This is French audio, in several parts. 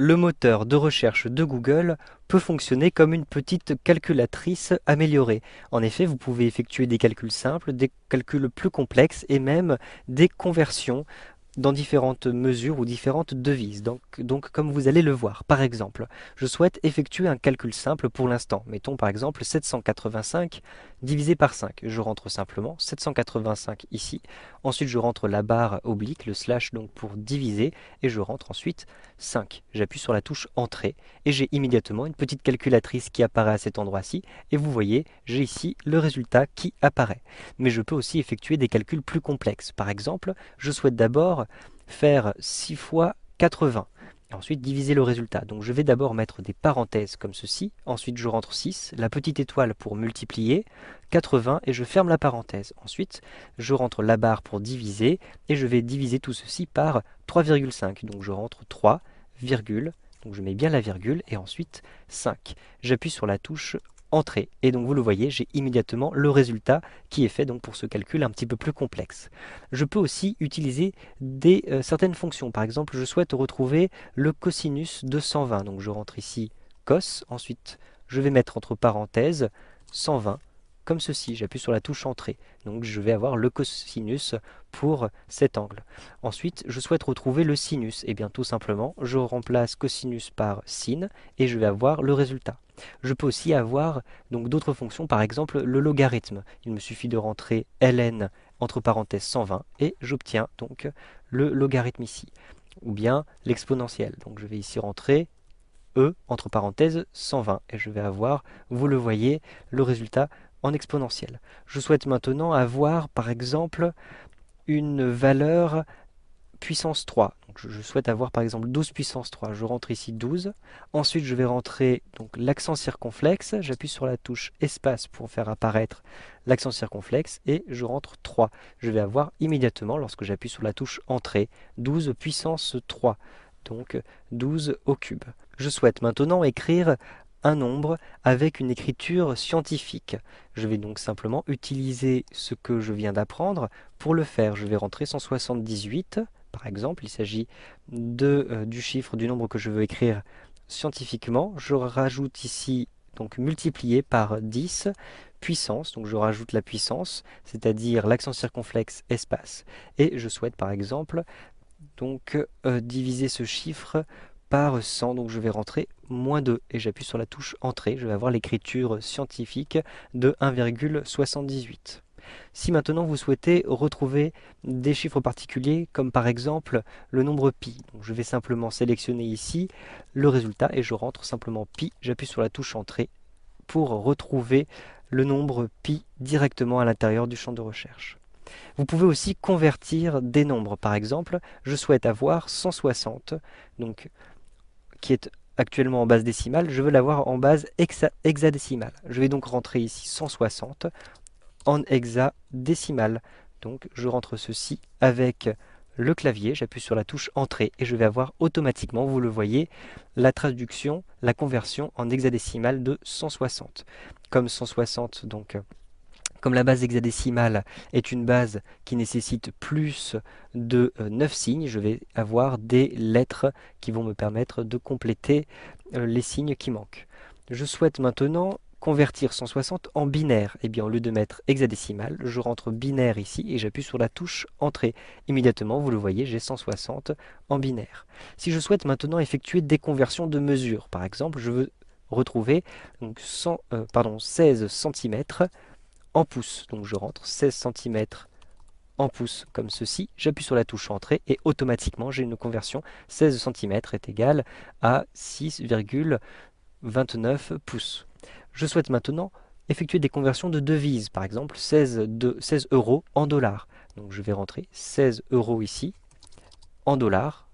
le moteur de recherche de Google peut fonctionner comme une petite calculatrice améliorée. En effet, vous pouvez effectuer des calculs simples, des calculs plus complexes et même des conversions dans différentes mesures ou différentes devises, donc, donc, comme vous allez le voir. Par exemple, je souhaite effectuer un calcul simple pour l'instant. Mettons par exemple 785 divisé par 5. Je rentre simplement 785 ici, ensuite je rentre la barre oblique, le slash donc pour diviser, et je rentre ensuite 5. J'appuie sur la touche Entrée, et j'ai immédiatement une petite calculatrice qui apparaît à cet endroit-ci, et vous voyez, j'ai ici le résultat qui apparaît. Mais je peux aussi effectuer des calculs plus complexes. Par exemple, je souhaite d'abord faire 6 fois 80. Et ensuite diviser le résultat. Donc je vais d'abord mettre des parenthèses comme ceci, ensuite je rentre 6, la petite étoile pour multiplier, 80 et je ferme la parenthèse. Ensuite je rentre la barre pour diviser et je vais diviser tout ceci par 3,5. Donc je rentre 3, virgule, donc je mets bien la virgule et ensuite 5. J'appuie sur la touche entrée. Et donc vous le voyez, j'ai immédiatement le résultat qui est fait donc pour ce calcul un petit peu plus complexe. Je peux aussi utiliser des, euh, certaines fonctions. Par exemple, je souhaite retrouver le cosinus de 120. Donc je rentre ici cos, ensuite je vais mettre entre parenthèses 120 comme ceci. J'appuie sur la touche Entrée. Donc je vais avoir le cosinus pour cet angle. Ensuite, je souhaite retrouver le sinus. Et eh bien tout simplement, je remplace cosinus par sin et je vais avoir le résultat. Je peux aussi avoir donc d'autres fonctions, par exemple le logarithme. Il me suffit de rentrer ln entre parenthèses 120 et j'obtiens donc le logarithme ici. Ou bien l'exponentielle. Donc je vais ici rentrer e entre parenthèses 120 et je vais avoir, vous le voyez, le résultat en exponentielle. Je souhaite maintenant avoir, par exemple, une valeur puissance 3. Donc je souhaite avoir par exemple 12 puissance 3. Je rentre ici 12. Ensuite, je vais rentrer donc l'accent circonflexe. J'appuie sur la touche espace pour faire apparaître l'accent circonflexe et je rentre 3. Je vais avoir immédiatement, lorsque j'appuie sur la touche entrée, 12 puissance 3. Donc 12 au cube. Je souhaite maintenant écrire nombre avec une écriture scientifique. Je vais donc simplement utiliser ce que je viens d'apprendre pour le faire. Je vais rentrer 178, par exemple, il s'agit de euh, du chiffre du nombre que je veux écrire scientifiquement. Je rajoute ici donc multiplié par 10 puissance, donc je rajoute la puissance, c'est-à-dire l'accent circonflexe espace. Et je souhaite par exemple donc euh, diviser ce chiffre par 100, donc je vais rentrer moins 2 et j'appuie sur la touche entrée, je vais avoir l'écriture scientifique de 1,78. Si maintenant vous souhaitez retrouver des chiffres particuliers, comme par exemple le nombre pi, je vais simplement sélectionner ici le résultat et je rentre simplement pi, j'appuie sur la touche entrée pour retrouver le nombre pi directement à l'intérieur du champ de recherche. Vous pouvez aussi convertir des nombres. Par exemple, je souhaite avoir 160, donc qui est actuellement en base décimale, je veux l'avoir en base hexadécimale. Je vais donc rentrer ici 160 en hexadécimale. Donc je rentre ceci avec le clavier, j'appuie sur la touche Entrée et je vais avoir automatiquement, vous le voyez, la traduction, la conversion en hexadécimale de 160. Comme 160 donc comme la base hexadécimale est une base qui nécessite plus de 9 euh, signes, je vais avoir des lettres qui vont me permettre de compléter euh, les signes qui manquent. Je souhaite maintenant convertir 160 en binaire. Et eh bien, au lieu de mettre hexadécimal, je rentre binaire ici et j'appuie sur la touche Entrée. Immédiatement, vous le voyez, j'ai 160 en binaire. Si je souhaite maintenant effectuer des conversions de mesures, par exemple, je veux retrouver 16 cm en pouces. Donc je rentre 16 cm en pouces comme ceci, j'appuie sur la touche Entrée et automatiquement j'ai une conversion 16 cm est égal à 6,29 pouces. Je souhaite maintenant effectuer des conversions de devises, par exemple 16, de, 16 euros en dollars. Donc je vais rentrer 16 euros ici en dollars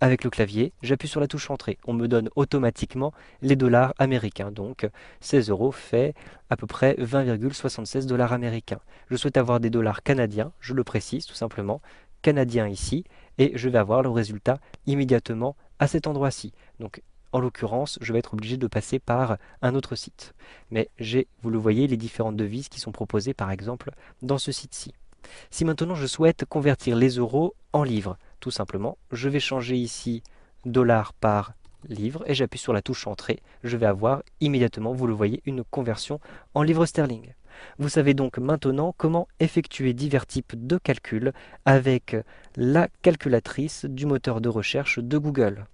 avec le clavier, j'appuie sur la touche entrée. On me donne automatiquement les dollars américains. Donc 16 euros fait à peu près 20,76 dollars américains. Je souhaite avoir des dollars canadiens, je le précise tout simplement, canadiens ici, et je vais avoir le résultat immédiatement à cet endroit-ci. Donc en l'occurrence, je vais être obligé de passer par un autre site. Mais j'ai, vous le voyez, les différentes devises qui sont proposées par exemple dans ce site-ci. Si maintenant je souhaite convertir les euros en livres, tout simplement. Je vais changer ici dollar par livre et j'appuie sur la touche entrée. Je vais avoir immédiatement, vous le voyez, une conversion en livres sterling. Vous savez donc maintenant comment effectuer divers types de calculs avec la calculatrice du moteur de recherche de Google.